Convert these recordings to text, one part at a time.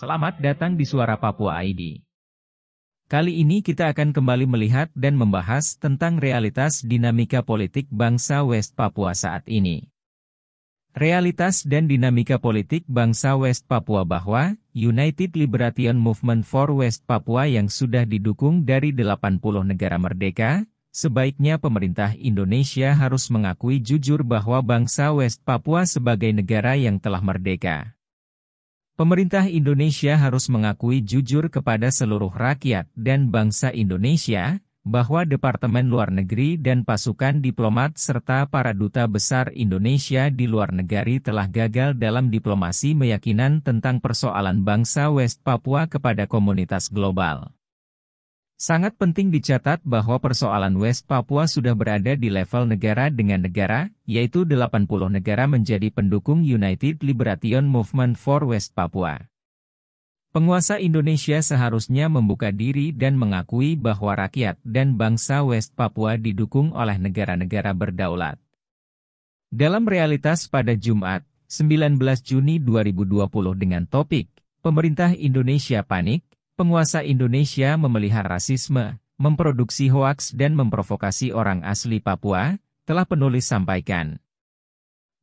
Selamat datang di Suara Papua ID. Kali ini kita akan kembali melihat dan membahas tentang realitas dinamika politik bangsa West Papua saat ini. Realitas dan dinamika politik bangsa West Papua bahwa United Liberation Movement for West Papua yang sudah didukung dari 80 negara merdeka, sebaiknya pemerintah Indonesia harus mengakui jujur bahwa bangsa West Papua sebagai negara yang telah merdeka Pemerintah Indonesia harus mengakui jujur kepada seluruh rakyat dan bangsa Indonesia, bahwa Departemen Luar Negeri dan pasukan diplomat serta para duta besar Indonesia di luar negeri telah gagal dalam diplomasi meyakinan tentang persoalan bangsa West Papua kepada komunitas global. Sangat penting dicatat bahwa persoalan West Papua sudah berada di level negara dengan negara, yaitu 80 negara menjadi pendukung United Liberation Movement for West Papua. Penguasa Indonesia seharusnya membuka diri dan mengakui bahwa rakyat dan bangsa West Papua didukung oleh negara-negara berdaulat. Dalam realitas pada Jumat, 19 Juni 2020 dengan topik, Pemerintah Indonesia panik, penguasa Indonesia memelihara rasisme, memproduksi hoaks dan memprovokasi orang asli Papua, telah penulis sampaikan.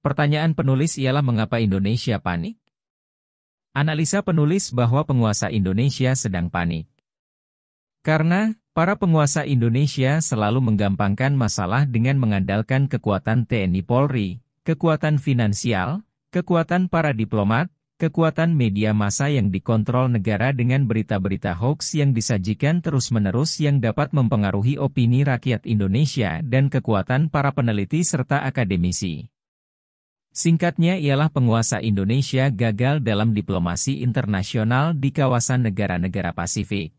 Pertanyaan penulis ialah mengapa Indonesia panik? Analisa penulis bahwa penguasa Indonesia sedang panik. Karena, para penguasa Indonesia selalu menggampangkan masalah dengan mengandalkan kekuatan TNI Polri, kekuatan finansial, kekuatan para diplomat, Kekuatan media massa yang dikontrol negara dengan berita-berita hoax yang disajikan terus-menerus yang dapat mempengaruhi opini rakyat Indonesia dan kekuatan para peneliti serta akademisi. Singkatnya ialah penguasa Indonesia gagal dalam diplomasi internasional di kawasan negara-negara Pasifik.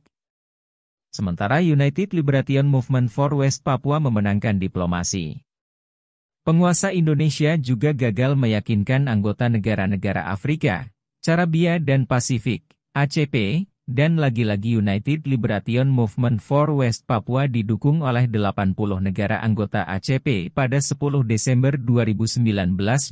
Sementara United Liberation Movement for West Papua memenangkan diplomasi. Penguasa Indonesia juga gagal meyakinkan anggota negara-negara Afrika, Carabia dan Pasifik, ACP, dan lagi-lagi United Liberation Movement for West Papua didukung oleh 80 negara anggota ACP pada 10 Desember 2019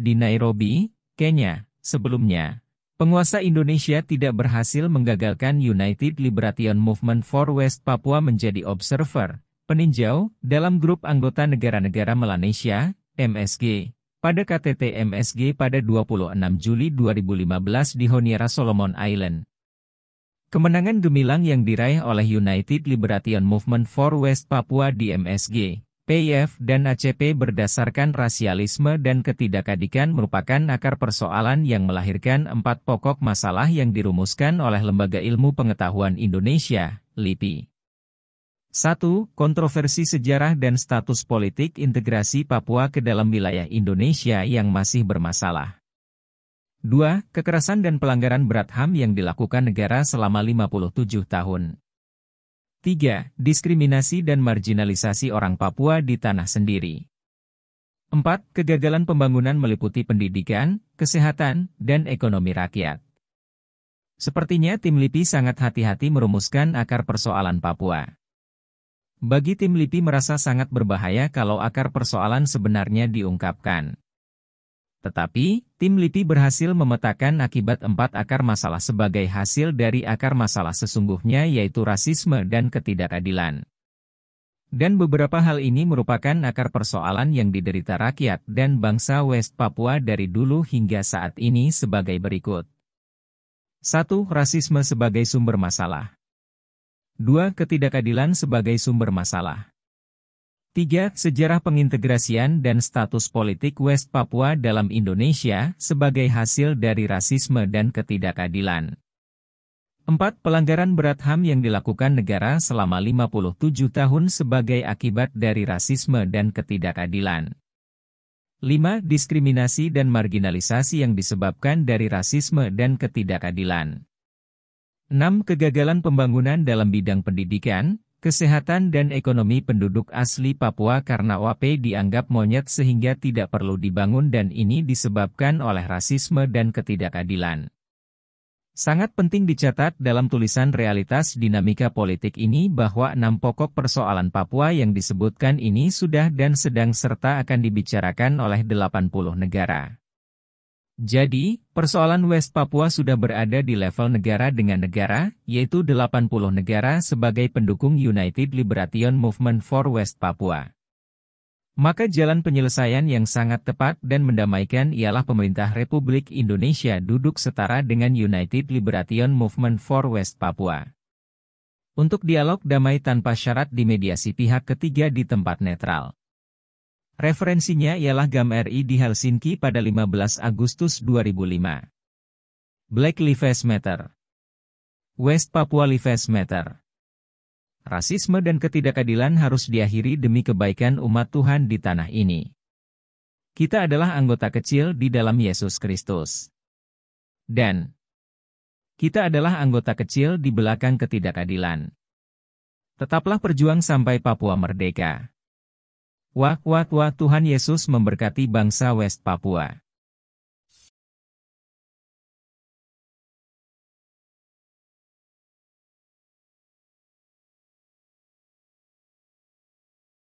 di Nairobi, Kenya. Sebelumnya, penguasa Indonesia tidak berhasil menggagalkan United Liberation Movement for West Papua menjadi observer, peninjau, dalam grup anggota negara-negara Malaysia, MSG. Pada KTT MSG pada 26 Juli 2015 di Honiara Solomon Island. Kemenangan gemilang yang diraih oleh United Liberation Movement for West Papua di MSG, PIF dan ACP berdasarkan rasialisme dan ketidakadikan merupakan akar persoalan yang melahirkan empat pokok masalah yang dirumuskan oleh Lembaga Ilmu Pengetahuan Indonesia, LIPI. 1. Kontroversi sejarah dan status politik integrasi Papua ke dalam wilayah Indonesia yang masih bermasalah. 2. Kekerasan dan pelanggaran berat HAM yang dilakukan negara selama 57 tahun. 3. Diskriminasi dan marginalisasi orang Papua di tanah sendiri. 4. Kegagalan pembangunan meliputi pendidikan, kesehatan, dan ekonomi rakyat. Sepertinya tim LIPI sangat hati-hati merumuskan akar persoalan Papua. Bagi tim LIPI merasa sangat berbahaya kalau akar persoalan sebenarnya diungkapkan. Tetapi, tim LIPI berhasil memetakan akibat empat akar masalah sebagai hasil dari akar masalah sesungguhnya yaitu rasisme dan ketidakadilan. Dan beberapa hal ini merupakan akar persoalan yang diderita rakyat dan bangsa West Papua dari dulu hingga saat ini sebagai berikut. 1. Rasisme sebagai sumber masalah Dua, ketidakadilan sebagai sumber masalah. Tiga, sejarah pengintegrasian dan status politik West Papua dalam Indonesia sebagai hasil dari rasisme dan ketidakadilan. 4. Pelanggaran berat HAM yang dilakukan negara selama 57 tahun sebagai akibat dari rasisme dan ketidakadilan. 5. Diskriminasi dan marginalisasi yang disebabkan dari rasisme dan ketidakadilan. 6. Kegagalan pembangunan dalam bidang pendidikan, kesehatan dan ekonomi penduduk asli Papua karena OAP dianggap monyet sehingga tidak perlu dibangun dan ini disebabkan oleh rasisme dan ketidakadilan. Sangat penting dicatat dalam tulisan realitas dinamika politik ini bahwa enam pokok persoalan Papua yang disebutkan ini sudah dan sedang serta akan dibicarakan oleh 80 negara. Jadi, persoalan West Papua sudah berada di level negara dengan negara, yaitu 80 negara sebagai pendukung United Liberation Movement for West Papua. Maka jalan penyelesaian yang sangat tepat dan mendamaikan ialah pemerintah Republik Indonesia duduk setara dengan United Liberation Movement for West Papua. Untuk dialog damai tanpa syarat di mediasi pihak ketiga di tempat netral. Referensinya ialah GAM RI di Helsinki pada 15 Agustus 2005. Black Lives Matter West Papua Lives Matter Rasisme dan ketidakadilan harus diakhiri demi kebaikan umat Tuhan di tanah ini. Kita adalah anggota kecil di dalam Yesus Kristus. Dan kita adalah anggota kecil di belakang ketidakadilan. Tetaplah berjuang sampai Papua merdeka. Wah wah wah Tuhan Yesus memberkati bangsa West Papua.